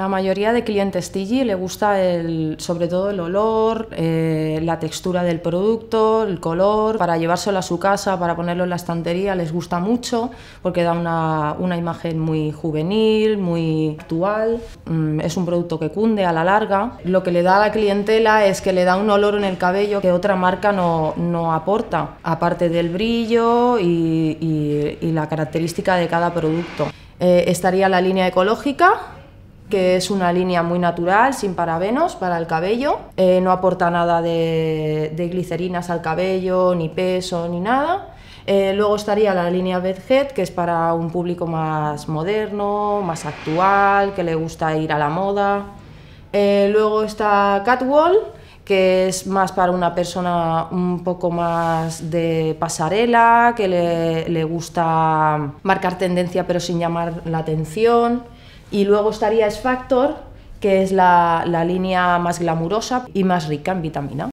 La mayoría de clientes Tigi le gusta el, sobre todo el olor, eh, la textura del producto, el color, para llevárselo a su casa, para ponerlo en la estantería, les gusta mucho porque da una, imagen muy juvenil, muy actual. Mm, es un producto que cunde a la larga. Lo que le da a la clientela es que le da un olor en el cabello que otra marca no, aporta, aparte del brillo y, la característica de cada producto. Eh, estaría la línea ecológica, que es una línea muy natural, sin parabenos para el cabello. Eh, no aporta nada de, glicerinas al cabello, ni peso, ni nada. Eh, luego estaría la línea Bedhead, que es para un público más moderno, más actual, que le gusta ir a la moda. Eh, luego está Catwall, que es más para una persona un poco más de pasarela, que le, le gusta marcar tendencia pero sin llamar la atención. Y luego estaría S-Factor, que es la, la línea más glamurosa y más rica en vitamina.